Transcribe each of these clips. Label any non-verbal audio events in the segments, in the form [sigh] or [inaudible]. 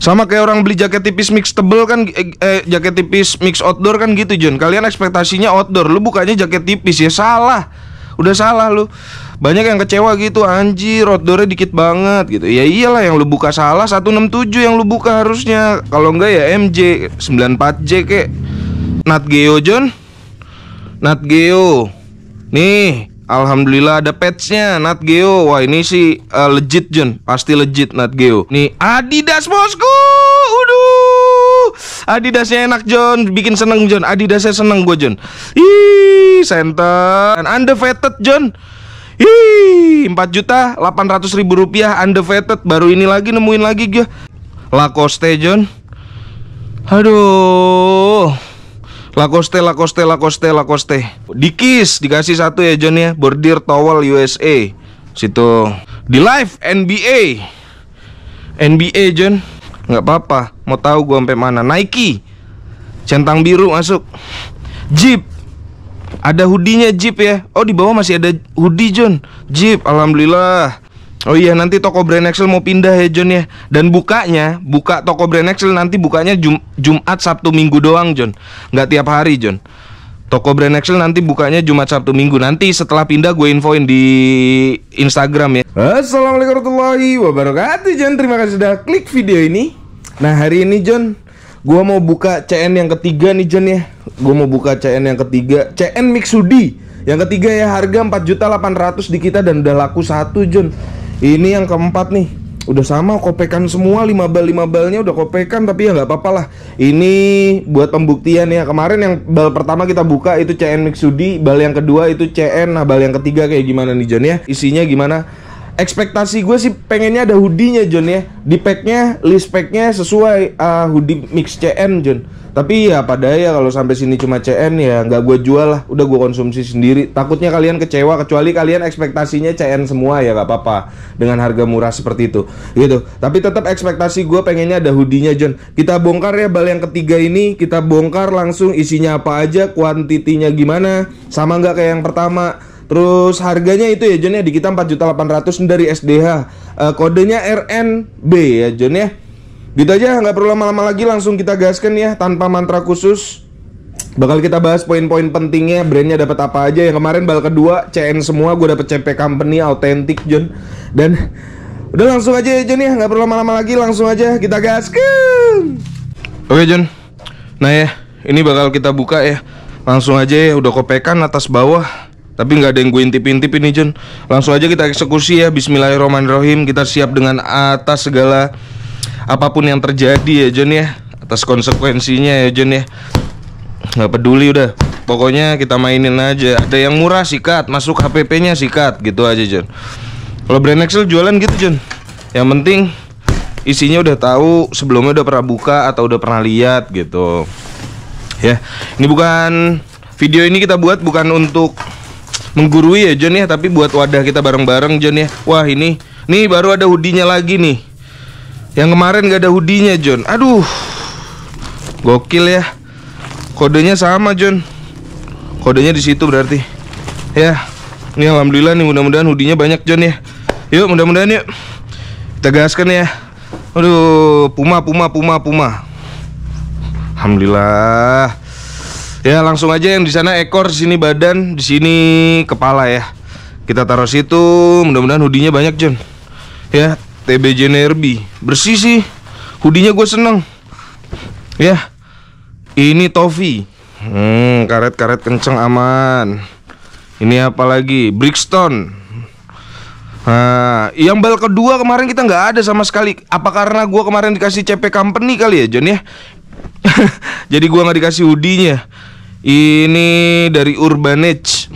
Sama kayak orang beli jaket tipis mix tebel kan eh, eh, jaket tipis mix outdoor kan gitu Jun. Kalian ekspektasinya outdoor, lu bukannya jaket tipis ya salah. Udah salah lu. Banyak yang kecewa gitu anjir outdoornya dikit banget gitu. Ya iyalah yang lu buka salah 167 yang lu buka harusnya. Kalau enggak ya MJ 94J kek. Nat Geo John. Nat Geo. Nih, Alhamdulillah ada patchnya Nat Geo Wah ini sih uh, legit Jun Pasti legit Nat Geo Nih Adidas bosku Uduh Adidasnya enak John Bikin seneng John Adidasnya seneng gue John Ih Center undefeated John Ih 4 juta 800 ribu rupiah undefeated, Baru ini lagi nemuin lagi gue Lacoste John Aduh Lacoste, Lacoste, Lacoste, Lacoste. Dikis dikasih satu ya John ya. Bordir towel USA. Situ. Di live NBA. NBA John. Nggak apa-apa. Mau tahu gua sampai mana? Nike. Centang biru masuk. Jeep. Ada hoodie-nya Jeep ya. Oh, di bawah masih ada hoodie John. Jeep, alhamdulillah. Oh iya nanti toko Brand Excel mau pindah ya John ya Dan bukanya Buka toko Brand Excel nanti bukanya Jum Jumat Sabtu Minggu doang John Nggak tiap hari John Toko Brand Excel nanti bukanya Jumat Sabtu Minggu Nanti setelah pindah gue infoin di Instagram ya Assalamualaikum warahmatullahi wabarakatuh John Terima kasih sudah klik video ini Nah hari ini John Gue mau buka CN yang ketiga nih John ya Gue mau buka CN yang ketiga CN Mixudi Yang ketiga ya harga 4.800 di kita dan udah laku satu John ini yang keempat nih. Udah sama kopekan semua lima bal lima balnya udah kopekan tapi ya nggak apa-apa lah. Ini buat pembuktian ya. Kemarin yang bal pertama kita buka itu CN Mixudi, bal yang kedua itu CN, nah bal yang ketiga kayak gimana nih John ya? Isinya gimana? ekspektasi gue sih pengennya ada hoodie-nya John ya di packnya list packnya sesuai uh, hoodie mix CN John tapi ya pada ya kalau sampai sini cuma CN ya nggak gue jual lah udah gue konsumsi sendiri takutnya kalian kecewa kecuali kalian ekspektasinya CN semua ya nggak apa-apa dengan harga murah seperti itu gitu tapi tetap ekspektasi gue pengennya ada hoodie-nya John kita bongkar ya bal yang ketiga ini kita bongkar langsung isinya apa aja kuantitinya gimana sama nggak kayak yang pertama Terus harganya itu ya John ya di kita 4.800 dari SDH. Uh, eh, kodenya RNB ya John ya. Gitu aja nggak perlu lama-lama lagi langsung kita gaskan ya tanpa mantra khusus. Bakal kita bahas poin-poin pentingnya brandnya dapat apa aja yang kemarin bal kedua CN semua gue dapet CP Company authentic John dan udah langsung aja ya John ya nggak perlu lama-lama lagi langsung aja kita gaskan. Oke John, nah ya ini bakal kita buka ya langsung aja ya udah kopekan atas bawah tapi nggak ada yang gue intip-intip ini Jun Langsung aja kita eksekusi ya Bismillahirrahmanirrahim Kita siap dengan atas segala apapun yang terjadi ya Jun ya Atas konsekuensinya ya Jun ya nggak peduli udah pokoknya kita mainin aja ada yang murah sikat masuk HPP nya sikat gitu aja Jun kalau brand Excel jualan gitu Jun yang penting isinya udah tahu sebelumnya udah pernah buka atau udah pernah lihat gitu ya ini bukan video ini kita buat bukan untuk menggurui ya John ya tapi buat wadah kita bareng-bareng John ya wah ini nih baru ada hoodie-nya lagi nih yang kemarin gak ada hoodie-nya John aduh gokil ya kodenya sama John kodenya di situ berarti ya ini alhamdulillah nih mudah-mudahan hoodie-nya banyak John ya yuk mudah-mudahan yuk kita gaskan ya aduh puma puma puma puma alhamdulillah Ya langsung aja yang di sana ekor, di sini badan, di sini kepala ya. Kita taruh situ, mudah-mudahan hoodie-nya banyak Jun Ya, TBJ Nerbi. Bersih sih. Hoodie-nya gue seneng. Ya. Ini Tofi. Hmm, karet-karet kenceng aman. Ini apa lagi? Brickstone. Nah, yang bal kedua kemarin kita nggak ada sama sekali. Apa karena gue kemarin dikasih CP Company kali ya, John ya? [laughs] Jadi gue nggak dikasih hoodie-nya. Ini dari Urbanage.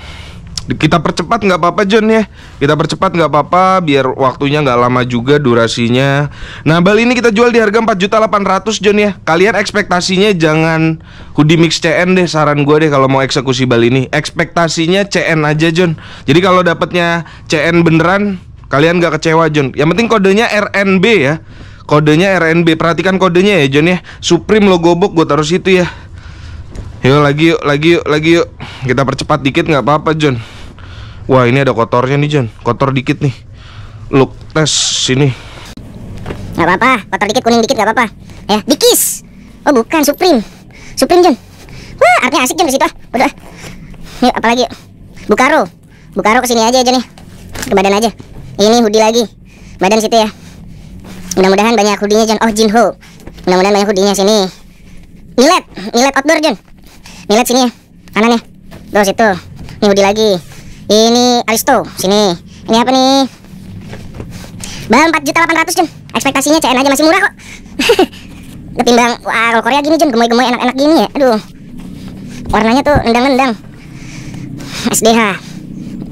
Kita percepat nggak apa-apa John ya. Kita percepat nggak apa-apa biar waktunya nggak lama juga durasinya. Nah bali ini kita jual di harga empat juta ratus John ya. Kalian ekspektasinya jangan hoodie mix CN deh saran gue deh kalau mau eksekusi bali ini. Ekspektasinya CN aja John. Jadi kalau dapatnya CN beneran kalian nggak kecewa John. Yang penting kodenya RNB ya kodenya RNB perhatikan kodenya ya John ya Supreme logo book gue taruh situ ya Yuk lagi yuk, lagi yuk, lagi yuk. Kita percepat dikit nggak apa-apa, John. Wah, ini ada kotornya nih, John. Kotor dikit nih. Look, tes sini. Nggak apa-apa, kotor dikit, kuning dikit nggak apa-apa. Ya, dikis. Oh, bukan Supreme. Supreme, John. Wah, artinya asik John di situ ah, Udah. Yuk, apalagi yuk. Bukaro. Bukaro kesini aja, John ya. Ke badan aja. Ini hoodie lagi. Badan situ ya. Mudah-mudahan banyak hoodie-nya, John. Oh, Jinho. Mudah-mudahan banyak hoodie-nya sini. Nilet, nilet outdoor, John. Nih lihat sini ya, kanan ya. Tuh itu, Nih Hoodie lagi. Ini Aristo, sini. Ini apa nih? Bang, 4 juta 800 Jun. Ekspektasinya CN aja masih murah kok. [laughs] Ketimbang wah, kalau Korea gini Jun, gemoy-gemoy enak-enak gini ya. Aduh. Warnanya tuh nendang-nendang. SDH.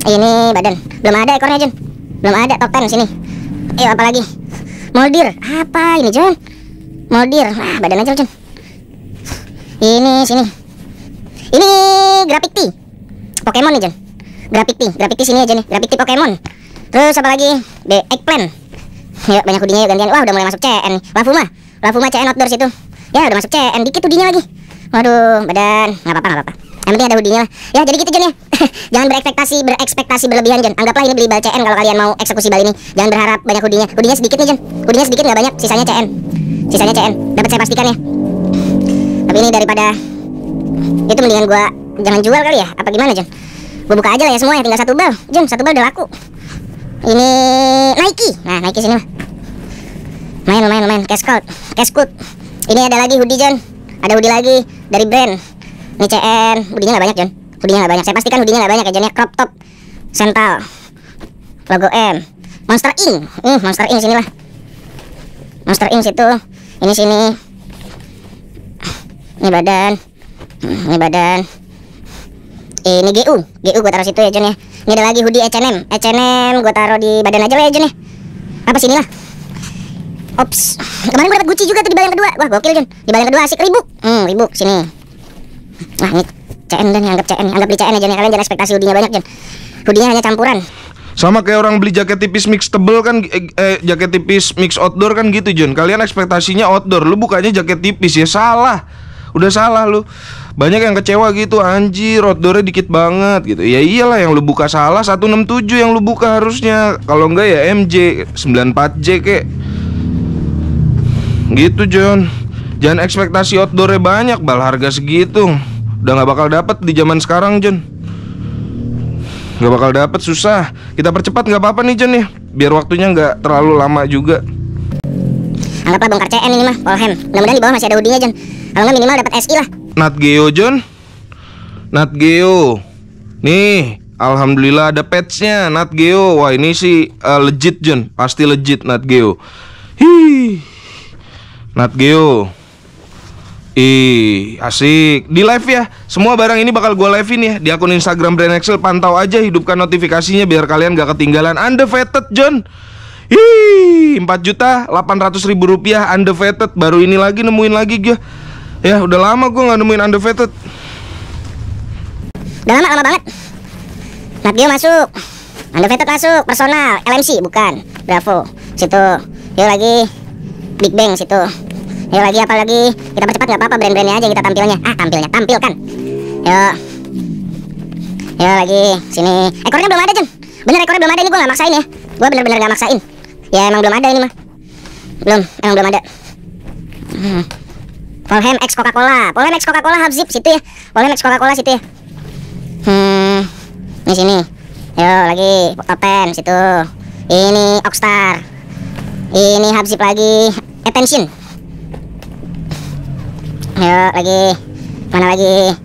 Ini badan. Belum ada ekornya jen, Belum ada topen sini. Ayo apa lagi? Moldir. Apa ini jen, Moldir. Ah, badan aja Jun. Ini sini. Ini grafik Pokemon nih, Jen, Grafik T, grafik sini aja nih, grafik Pokemon. Terus apa lagi? The eggplant. Ya, banyak hoodie-nya gantian. Wah, udah mulai masuk CN. Lafuma. Lafuma CN outdoor situ. Ya, udah masuk CN. Dikit hoodie-nya lagi. Waduh, badan. Nggak apa-apa, nggak apa-apa. Yang penting ada hoodie-nya lah. Ya, jadi gitu, Jen ya. [laughs] jangan berekspektasi, berekspektasi berlebihan, Jen. Anggaplah ini beli bal CN kalau kalian mau eksekusi bal ini. Jangan berharap banyak hoodie-nya. Hoodie-nya sedikit nih, Jen, Hoodie-nya sedikit gak banyak, sisanya CN. Sisanya CN. Dapat saya pastikan ya. Tapi ini daripada itu mendingan gua jangan jual kali ya apa gimana John gue buka aja lah ya semua ya tinggal satu bal John satu bal udah laku ini Nike nah Nike sini mah main main main cash code cash code ini ada lagi hoodie John ada hoodie lagi dari brand ini CN hoodie-nya nggak banyak John hoodie-nya nggak banyak saya pastikan hoodie-nya nggak banyak ya Jun. ya crop top sental logo M Monster Inc hmm, Monster Inc sini lah Monster Inc situ ini sini ini badan ini badan ini GU GU gue taruh situ ya Jun ya ini ada lagi hoodie H&M H&M gue taruh di badan aja lah ya Jun ya apa sih lah ops kemarin gue dapet Gucci juga tuh di badan kedua wah gokil Jun di badan kedua asik ribu hmm ribu sini nah ini CN dan anggap CN anggap beli CN aja ya, nih ya. kalian jangan ekspektasi hoodie banyak Jun hoodie hanya campuran sama kayak orang beli jaket tipis mix tebel kan eh, eh, jaket tipis mix outdoor kan gitu Jun. Kalian ekspektasinya outdoor, lu bukannya jaket tipis ya salah. Udah salah lu banyak yang kecewa gitu anjir outdoornya dikit banget gitu ya iyalah yang lu buka salah 167 yang lu buka harusnya kalau enggak ya MJ 94J kek gitu John jangan ekspektasi outdoornya banyak bal harga segitu udah nggak bakal dapet di zaman sekarang John nggak bakal dapet susah kita percepat nggak apa-apa nih John ya biar waktunya nggak terlalu lama juga anggaplah bongkar CM ini mah Polhem mudah-mudahan di bawah masih ada udinya John kalau nggak minimal dapat SI lah Nat Geo John Nat Geo Nih Alhamdulillah ada patchnya Nat Geo Wah ini sih uh, legit John Pasti legit Nat Geo Hi Nat Geo Ih, asik. Di live ya. Semua barang ini bakal gue live ini ya di akun Instagram Brand Excel. Pantau aja, hidupkan notifikasinya biar kalian gak ketinggalan undefeated John. Ih, 4 juta 800 ribu rupiah undefeated, Baru ini lagi nemuin lagi gue. Ya, udah lama gue nggak nemuin undefeated Udah lama, lama banget. Nat Geo masuk. undefeated masuk, personal, LMC bukan. Bravo. Situ. Yuk lagi Big Bang situ. Yuk lagi apa lagi? Kita percepat gak apa-apa brand-brandnya aja kita tampilnya. Ah, tampilnya, tampilkan. Yuk. Yuk lagi sini. Ekornya belum ada, Jen. Bener ekornya belum ada ini gue nggak maksain ya. Gue bener-bener nggak maksain. Ya emang belum ada ini mah. Belum, emang belum ada. Hmm. Polhem X Coca-Cola Polhem X Coca-Cola Habzip, situ ya Polhem X Coca-Cola situ ya hmm ini sini yo lagi Octapen situ ini Oxstar ini Habzip lagi attention yo lagi mana lagi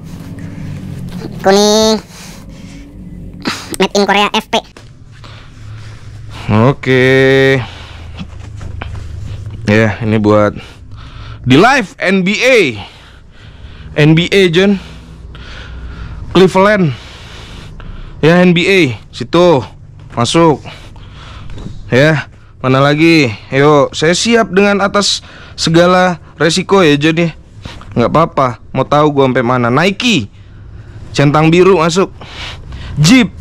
kuning made in Korea FP oke okay. ya yeah, ini buat di live NBA NBA John Cleveland ya NBA situ masuk ya mana lagi yo saya siap dengan atas segala resiko ya John ya nggak apa-apa mau tahu gua sampai mana Nike centang biru masuk Jeep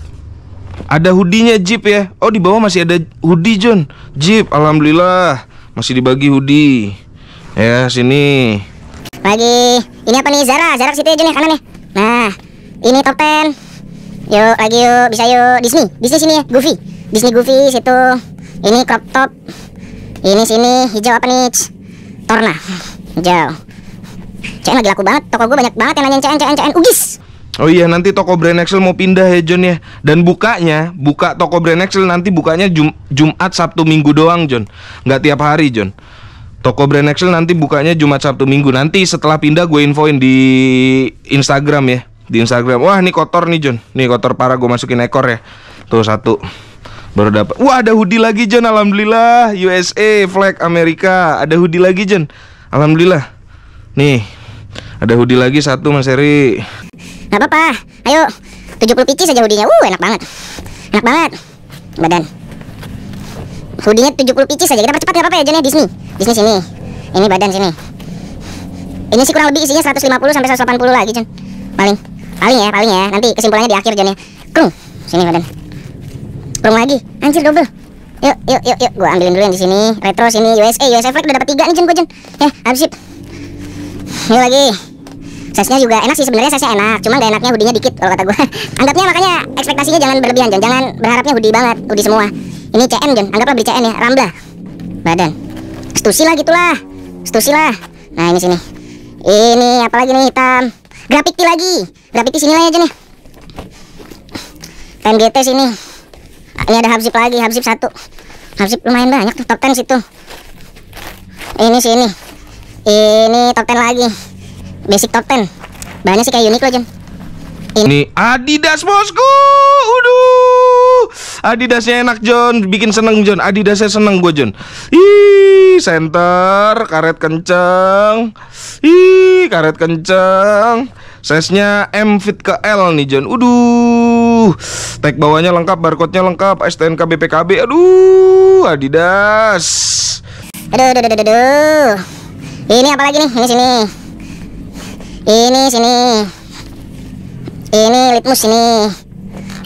ada hoodie-nya Jeep ya oh di bawah masih ada hoodie John Jeep alhamdulillah masih dibagi hoodie Ya, sini. Lagi. Ini apa nih, Zara? Zara situ aja nih, kanan nih. Nah, ini topen. Yuk, lagi yuk. Bisa yuk. Disney. Disney sini ya, Goofy. Disney Goofy situ. Ini crop top. Ini sini hijau apa nih? Torna. Hijau. CN lagi laku banget. Toko gue banyak banget yang nanyain CN, CN, CN. Ugis. Oh iya nanti toko Brand Excel mau pindah ya John ya Dan bukanya Buka toko Brand Excel nanti bukanya Jum Jumat Sabtu Minggu doang John Nggak tiap hari John Toko Brand Excel nanti bukanya Jumat Sabtu Minggu. Nanti setelah pindah gue infoin di Instagram ya. Di Instagram. Wah, ini kotor nih, John. Nih kotor parah gue masukin ekor ya. Tuh satu. Baru dapat. Wah, ada hoodie lagi, John. Alhamdulillah. USA flag Amerika. Ada hoodie lagi, John. Alhamdulillah. Nih. Ada hoodie lagi satu, Mas Eri. Gak apa-apa. Ayo, 70 picis aja hoodie-nya. Uh, enak banget. Enak banget. Badan hoodie-nya 70 pieces aja. Kita percepat enggak apa-apa ya, Jon ya, Disney. Disney sini. Ini badan sini. Ini sih kurang lebih isinya 150 sampai 180 lagi, Jon. Paling. Paling ya, paling ya. Nanti kesimpulannya di akhir, Jon ya. Krung. Sini badan. Krung lagi. Anjir double. Yuk, yuk, yuk, yuk. Gua ambilin dulu yang di sini. Retro sini USA, USA flag udah dapat 3 nih, Jon, gua, Jon. Ya, habis sip. Ini lagi sesnya juga enak sih sebenarnya sesnya enak, cuma gak enaknya hoodie-nya dikit kalau kata gue. [laughs] Anggapnya makanya ekspektasinya jangan berlebihan, Jangan berharapnya hoodie banget, hoodie semua. Ini CN, jen Anggaplah beli CN ya, Rambla. Badan. Stusi lah gitulah. Stusi lah. Nah, ini sini. Ini apalagi nih hitam. grafiti lagi. grafiti sini aja nih. MGT sini. Ah, ini ada Habsip lagi, Habsip satu. Habsip lumayan banyak tuh top ten situ. Ini sini. Ini top ten lagi basic top banyak bahannya sih kayak unik loh jam ini Adidas bosku Aduh Adidasnya enak John Bikin seneng John Adidasnya seneng gue John Ih Center Karet kenceng Ih Karet kenceng Size-nya M fit ke L nih John Aduh Tag bawahnya lengkap Barcode-nya lengkap STNK BPKB Aduh Adidas Aduh, aduh, aduh, aduh, aduh. Ini apa lagi nih? Ini sini ini sini ini litmus sini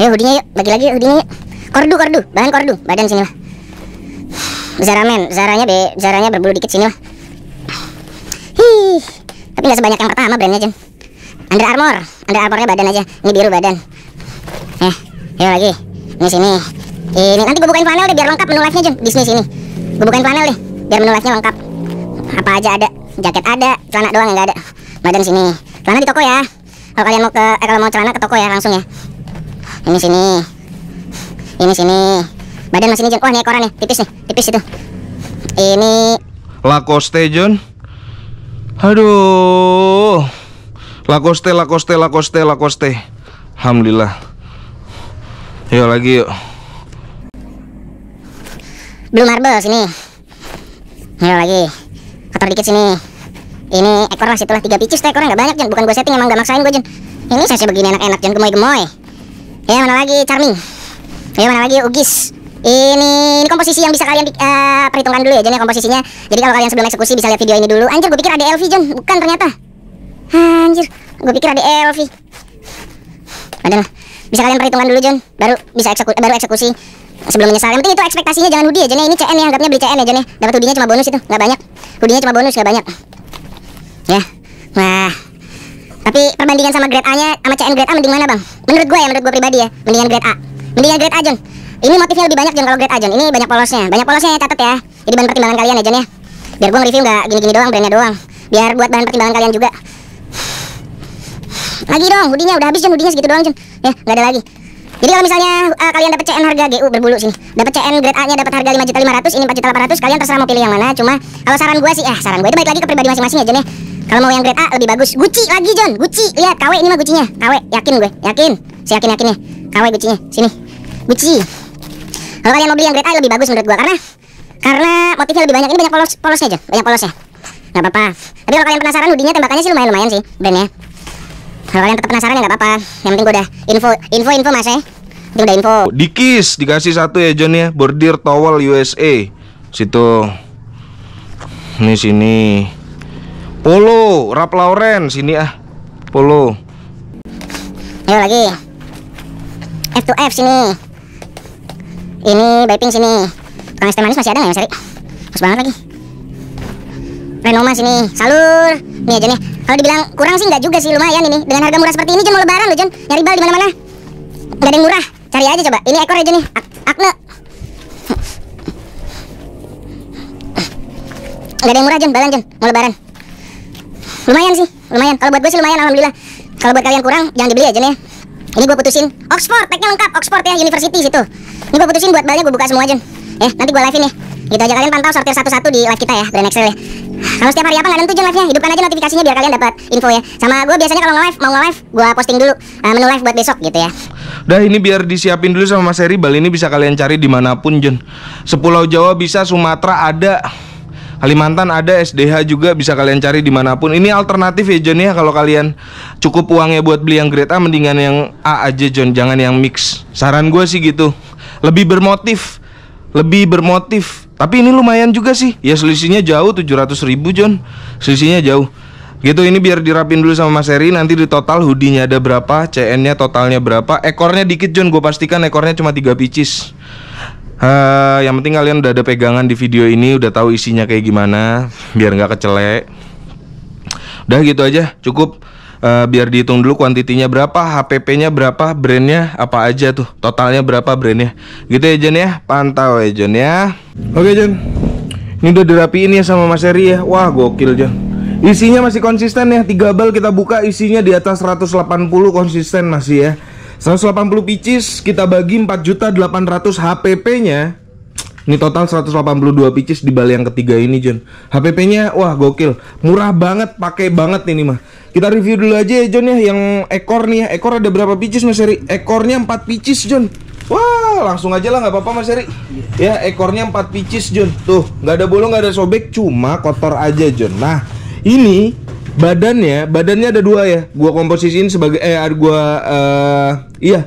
ayo hudinya yuk bagi lagi hudinya yuk kordu kordu bahan kordu badan sini lah Zara men Zaranya be Zaranya berbulu dikit sini lah Hih. tapi nggak sebanyak yang pertama brandnya Jen Under armor, Under Armournya badan aja ini biru badan eh ayo lagi ini sini ini nanti gue bukain panel deh biar lengkap menu live nya Jen di sini sini gue bukain panel deh biar menu lengkap apa aja ada jaket ada celana doang yang nggak ada badan sini celana di toko ya kalau kalian mau ke eh, kalau mau celana ke toko ya langsung ya ini sini ini sini badan masih ini wah nih ekoran nih tipis nih tipis itu ini Lacoste John. aduh Lacoste Lacoste Lacoste Lacoste Alhamdulillah yuk lagi yuk Blue Marble sini yuk lagi kotor dikit sini ini ekor lah setelah tiga picis tuh ekornya nggak banyak Jen bukan gue setting emang gak maksain gue Jen ini saya begini enak-enak Jen gemoy-gemoy ya mana lagi charming ya mana lagi ugis ini ini komposisi yang bisa kalian uh, perhitungkan dulu ya jenya ya komposisinya jadi kalau kalian sebelum eksekusi bisa lihat video ini dulu anjir gue pikir ada Elvi Jen bukan ternyata anjir gue pikir ada Elvi adalah bisa kalian perhitungkan dulu Jen baru bisa eksekusi baru eksekusi sebelum menyesal yang penting itu ekspektasinya jangan hoodie ya jenya ya ini CN ya anggapnya beli CN ya jenya. ya dapat hoodie cuma bonus itu Gak banyak hoodie cuma bonus gak banyak ya. Wah. Tapi perbandingan sama grade A-nya sama CN grade A mending mana, Bang? Menurut gue ya, menurut gue pribadi ya, mendingan grade A. Mendingan grade A, Jon. Ini motifnya lebih banyak, Jon, kalau grade A, Jon. Ini banyak polosnya. Banyak polosnya ya, catat ya. Jadi bahan pertimbangan kalian ya, Jon ya. Biar gue review nggak gini-gini doang, brandnya doang. Biar buat bahan pertimbangan kalian juga. Lagi dong, hoodie udah habis, Jon. hoodie segitu doang, Jon. Ya, nggak ada lagi. Jadi kalau misalnya uh, kalian dapat CN harga GU berbulu sini, dapat CN grade A-nya dapat harga 5.500, ini 4.800, kalian terserah mau pilih yang mana. Cuma kalau saran gue sih, eh saran gue itu balik lagi ke pribadi masing-masing ya aja ya. Kalau mau yang grade A lebih bagus. Gucci lagi John, Gucci. Lihat KW ini mah Gucinya. KW, yakin gue, yakin. Saya yakin yakinnya. KW Gucinya, sini. Gucci. Kalau kalian mau beli yang grade A lebih bagus menurut gue karena karena motifnya lebih banyak. Ini banyak polos polosnya John, banyak polosnya. Gak apa-apa. Tapi kalau kalian penasaran hoodie-nya tembakannya sih lumayan-lumayan sih brandnya. Kalau kalian tetap penasaran ya gak apa-apa. Yang penting gue udah info, info, info mas ya. Itu udah info. Oh, dikis dikasih satu ya John ya. Bordir towel USA. Situ. Ini sini. Polo, Rap Lauren, sini ah. Polo. Ayo lagi. f to f sini. Ini Biping sini. Tukang es manis masih ada nggak ya, seri? Harus banget lagi. Renoma sini. Salur. Nih aja nih. Kalau dibilang kurang sih nggak juga sih lumayan ini. Dengan harga murah seperti ini jangan mau lebaran loh Jon. Nyari bal di mana-mana. Nggak ada yang murah. Cari aja coba. Ini ekor aja nih. Ak akne. Nggak ada yang murah Jon. balan Jon. Mau lebaran lumayan sih lumayan kalau buat gue sih lumayan alhamdulillah kalau buat kalian kurang jangan dibeli aja nih ya. ini gue putusin Oxford tagnya lengkap Oxford ya University situ ini gue putusin buat balnya gue buka semua aja ya nanti gue live ini ya gitu aja kalian pantau sortir satu-satu di live kita ya brand Excel ya kalau setiap hari apa nggak tentu tujuan live-nya hidupkan aja notifikasinya biar kalian dapat info ya sama gue biasanya kalau nge-live mau nge-live gue posting dulu uh, menu live buat besok gitu ya udah ini biar disiapin dulu sama Mas Eri Bal ini bisa kalian cari dimanapun Jun, Sepulau Jawa bisa Sumatera ada Kalimantan ada SDH juga bisa kalian cari dimanapun. Ini alternatif ya John ya kalau kalian cukup uangnya buat beli yang grade A mendingan yang A aja John, jangan yang mix. Saran gue sih gitu. Lebih bermotif, lebih bermotif. Tapi ini lumayan juga sih. Ya selisihnya jauh 700 ribu John. Selisihnya jauh. Gitu ini biar dirapin dulu sama Mas Eri Nanti di total hoodie-nya ada berapa CN-nya totalnya berapa Ekornya dikit John Gue pastikan ekornya cuma 3 picis Uh, yang penting kalian udah ada pegangan di video ini, udah tahu isinya kayak gimana, biar nggak kecelek. Udah gitu aja, cukup. Uh, biar dihitung dulu kuantitinya berapa, HPP-nya berapa, brandnya apa aja tuh, totalnya berapa brandnya. Gitu ya Jon ya, pantau ya Jon ya. Oke Jon, ini udah dirapiin ya sama Mas Eri ya. Wah gokil Jon. Isinya masih konsisten ya, tiga bal kita buka isinya di atas 180 konsisten masih ya. 180 pcs kita bagi juta 4.800 HPP-nya. Ini total 182 pcs di Bali yang ketiga ini, John. HPP-nya wah gokil. Murah banget, pakai banget ini mah. Kita review dulu aja ya, John ya yang ekor nih ya. Ekor ada berapa pcs, Mas Heri? Ekornya 4 pcs, John. Wah, langsung aja lah nggak apa-apa Mas Heri. Ya, ekornya 4 pcs, John. Tuh, nggak ada bolong, nggak ada sobek, cuma kotor aja, John. Nah, ini badannya badannya ada dua ya gua komposisiin sebagai eh gua uh, iya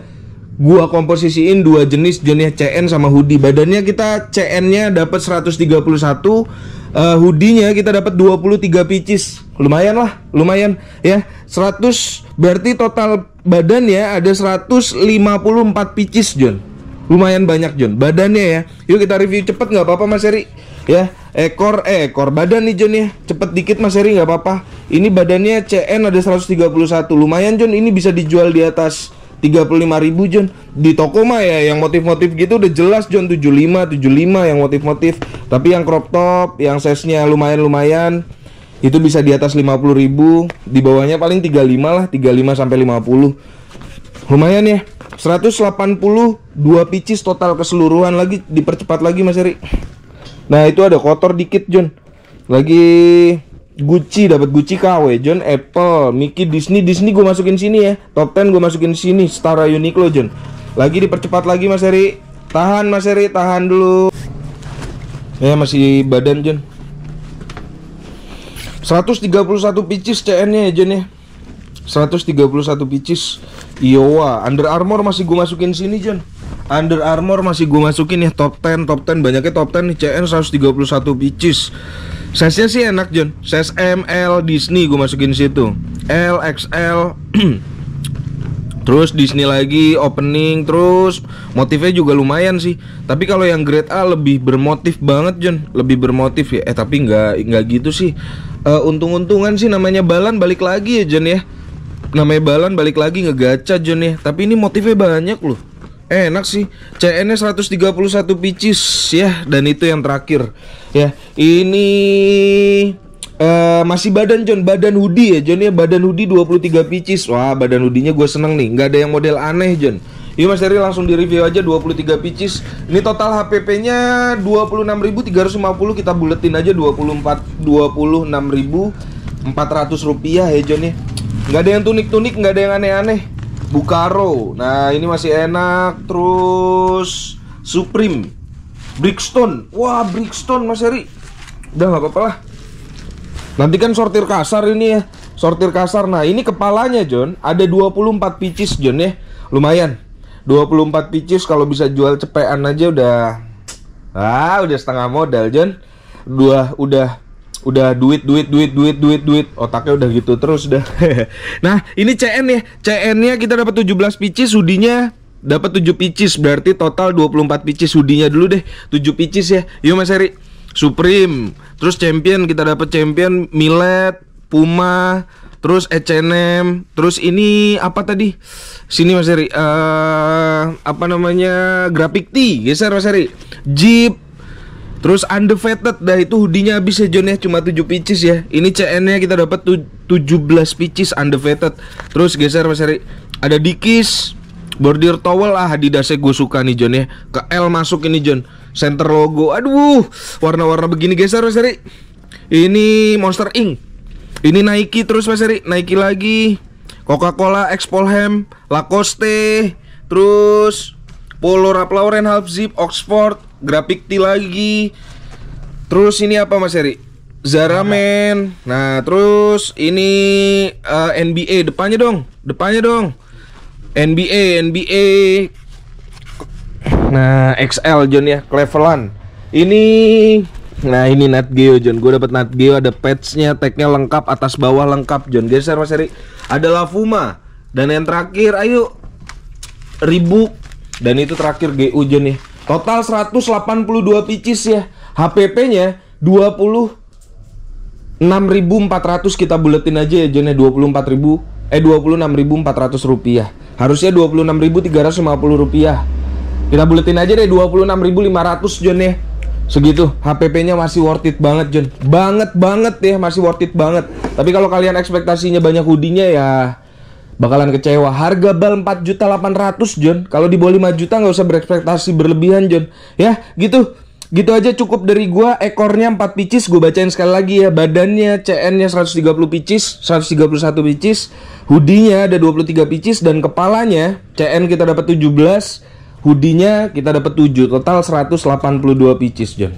gua komposisiin dua jenis jenis CN sama hoodie badannya kita CN-nya dapat 131 uh, eh, hoodie-nya kita dapat 23 pieces lumayan lah lumayan ya 100 berarti total badannya ada 154 pieces John lumayan banyak John badannya ya yuk kita review cepet nggak apa-apa Mas Eri ya ekor eh ekor badan nih John ya cepet dikit Mas Eri nggak apa-apa ini badannya CN ada 131. Lumayan John, ini bisa dijual di atas 35 ribu John di toko mah ya yang motif-motif gitu udah jelas John 75 75 yang motif-motif tapi yang crop top yang size nya lumayan-lumayan itu bisa di atas 50 ribu di bawahnya paling 35 lah 35 sampai 50 lumayan ya 182 pieces total keseluruhan lagi dipercepat lagi Mas Eri nah itu ada kotor dikit John lagi Gucci dapat Gucci KW, John Apple, Mickey Disney, Disney gue masukin sini ya. Top 10 gue masukin sini, setara Uniqlo John. Lagi dipercepat lagi Mas Eri. Tahan Mas Eri, tahan dulu. Ya masih badan John. 131 pieces CN-nya ya John ya. 131 pieces Iowa Under Armour masih gue masukin sini John Under Armour masih gue masukin ya top 10 top 10 banyaknya top 10 nih CN 131 pieces Size-nya sih enak John Size M, L, Disney gue masukin situ L, XL [clears throat] Terus Disney lagi opening terus motifnya juga lumayan sih. Tapi kalau yang grade A lebih bermotif banget John, lebih bermotif ya. Eh tapi nggak nggak gitu sih. Uh, untung-untungan sih namanya balan balik lagi ya John ya. Namanya balan balik lagi ngegaca John ya. Tapi ini motifnya banyak loh enak sih CN-nya 131 pieces ya dan itu yang terakhir ya ini Uh, masih badan John, badan hoodie ya John ya badan hoodie 23 pieces Wah badan hoodie-nya gue seneng nih, nggak ada yang model aneh John Yuk Mas Terry langsung di review aja 23 pieces Ini total HPP-nya 26.350 kita buletin aja 24 26.400 rupiah ya John ya Nggak ada yang tunik-tunik, nggak ada yang aneh-aneh Bukaro. Nah, ini masih enak. Terus Supreme. Brickstone, Wah, Brickstone Mas Heri. Udah nggak apa-apa lah. Nanti kan sortir kasar ini ya. Sortir kasar. Nah, ini kepalanya, John. Ada 24 pieces, John ya. Lumayan. 24 pieces kalau bisa jual cepean aja udah ah udah setengah modal John. Dua udah udah duit duit duit duit duit duit otaknya udah gitu terus udah [laughs] nah ini CN ya CN nya kita dapat 17 picis sudinya dapat 7 picis berarti total 24 picis sudinya dulu deh 7 picis ya yuk iya, mas Eri Supreme terus champion kita dapat champion Milet Puma terus ECNM terus ini apa tadi sini Mas Eri uh, eh, apa namanya Graphic T geser Mas Eri Jeep Terus undefeated dah itu hoodie-nya habis ya John ya cuma 7 pieces ya. Ini CN-nya kita dapat 17 pieces undefeated. Terus geser Mas Heri. Ada Dikis, bordir towel ah Adidasnya gue suka nih John ya. Ke L masuk ini John. Center logo. Aduh, warna-warna begini geser Mas Heri. Ini Monster Ink. Ini Nike terus Mas Heri, Nike lagi. Coca-Cola, Expolham, Lacoste, terus Polo Ralph Lauren half zip, Oxford, grafik T lagi. Terus ini apa Mas Eri? Zara men. Nah, terus ini uh, eh, NBA depannya dong. Depannya dong. NBA, NBA. Nah, XL John ya, Cleveland. Ini Nah ini Nat Geo John, gue dapet Nat Geo ada patchnya, tagnya lengkap, atas bawah lengkap John Geser Mas Eri Ada Lafuma Dan yang terakhir ayo ribu Dan itu terakhir GU John nih ya. Total 182 pcs ya. HPP-nya 26.400 kita buletin aja ya John ya 24.000 eh 26.400 rupiah. Harusnya 26.350 rupiah. Kita buletin aja deh 26.500 John ya. Segitu HPP-nya masih worth it banget John. Banget banget ya masih worth it banget. Tapi kalau kalian ekspektasinya banyak hoodie-nya ya bakalan kecewa. Harga bal 4 juta 800 John. Kalau di bawah 5 juta nggak usah berekspektasi berlebihan John. Ya gitu. Gitu aja cukup dari gua ekornya 4 picis gua bacain sekali lagi ya badannya CN-nya 130 picis 131 picis hoodie-nya ada 23 picis dan kepalanya CN kita dapat 17 hoodie-nya kita dapat 7 total 182 picis John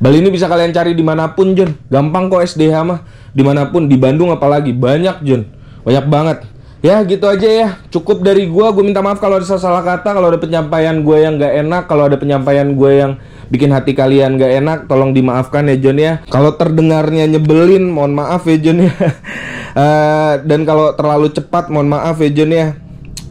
Bali ini bisa kalian cari dimanapun John gampang kok SDH mah dimanapun di Bandung apalagi banyak John banyak banget Ya gitu aja ya, cukup dari gue. Gue minta maaf kalau ada salah kata, kalau ada penyampaian gue yang gak enak, kalau ada penyampaian gue yang bikin hati kalian gak enak, tolong dimaafkan ya John ya. Kalau terdengarnya nyebelin, mohon maaf ya John ya. uh, [laughs] dan kalau terlalu cepat, mohon maaf ya John ya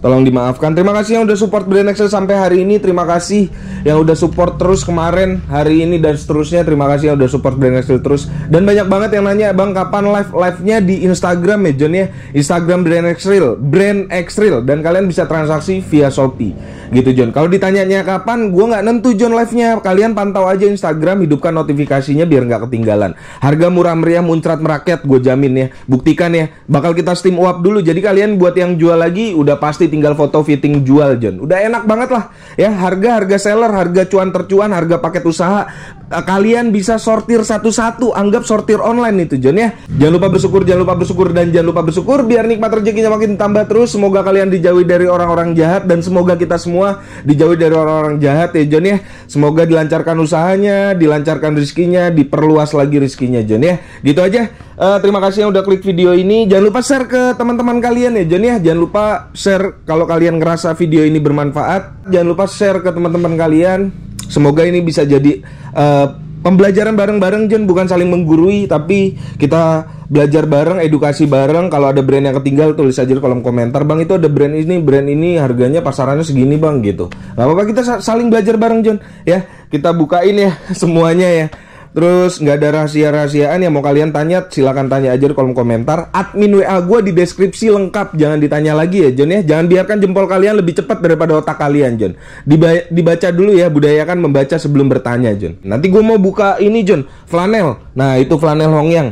tolong dimaafkan. Terima kasih yang udah support Brand Excel sampai hari ini. Terima kasih yang udah support terus kemarin, hari ini dan seterusnya. Terima kasih yang udah support Brand Excel terus. Dan banyak banget yang nanya, "Bang, kapan live live-nya di Instagram ya, John ya?" Instagram Brand Excel, Brand Excel dan kalian bisa transaksi via Shopee. Gitu, John. Kalau ditanyanya kapan, gue nggak nentu John live-nya. Kalian pantau aja Instagram, hidupkan notifikasinya biar nggak ketinggalan. Harga murah meriah muncrat merakyat, gue jamin ya. Buktikan ya, bakal kita steam uap dulu. Jadi kalian buat yang jual lagi udah pasti tinggal foto fitting jual John udah enak banget lah ya harga harga seller harga cuan tercuan harga paket usaha Eh, kalian bisa sortir satu-satu anggap sortir online itu John ya jangan lupa bersyukur jangan lupa bersyukur dan jangan lupa bersyukur biar nikmat rezekinya makin tambah terus semoga kalian dijauhi dari orang-orang jahat dan semoga kita semua dijauhi dari orang-orang jahat ya John ya semoga dilancarkan usahanya dilancarkan rezekinya diperluas lagi rezekinya John ya gitu aja uh, terima kasih yang udah klik video ini jangan lupa share ke teman-teman kalian ya John ya jangan lupa share kalau kalian ngerasa video ini bermanfaat jangan lupa share ke teman-teman kalian Semoga ini bisa jadi uh, pembelajaran bareng-bareng Jen bukan saling menggurui tapi kita belajar bareng edukasi bareng kalau ada brand yang ketinggal tulis aja di kolom komentar Bang itu ada brand ini brand ini harganya pasarannya segini Bang gitu Gak apa-apa kita saling belajar bareng Jen ya kita bukain ya [laughs] semuanya ya Terus nggak ada rahasia-rahasiaan yang mau kalian tanya, silakan tanya aja di kolom komentar. Admin WA gue di deskripsi lengkap, jangan ditanya lagi ya John ya. Jangan biarkan jempol kalian lebih cepat daripada otak kalian John. Diba dibaca dulu ya, budaya kan membaca sebelum bertanya John. Nanti gue mau buka ini John, flanel. Nah itu flanel Hongyang.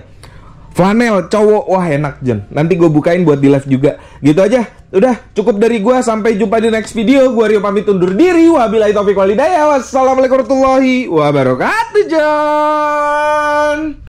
Flanel cowok wah enak Jen. Nanti gue bukain buat di live juga. Gitu aja. Udah cukup dari gue sampai jumpa di next video. Gue Rio pamit undur diri. Wabillahi taufiq walidaya Wassalamualaikum warahmatullahi wabarakatuh Jen.